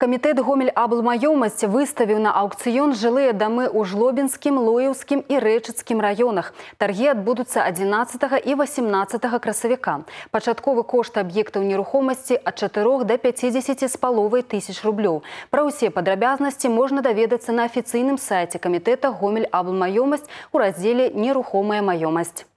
Камітэт гомель аблмаёмасць выставіў на аўкцыён жылыя дамы ў жлобінскім, лоеўскім і рэчыцкім раёнах. Таргі адбудуцца 11 і 18 красавіка. Пачатковы кошт аб'ектаў нерухомасці ад 4 до 50 з паловай тысяч рублёў. Пра ўсе падрабязнасці можна даведацца на афіцыйным сайце камітэта гомель аблмаёмасць у раздзеле нерухомая маёмасць.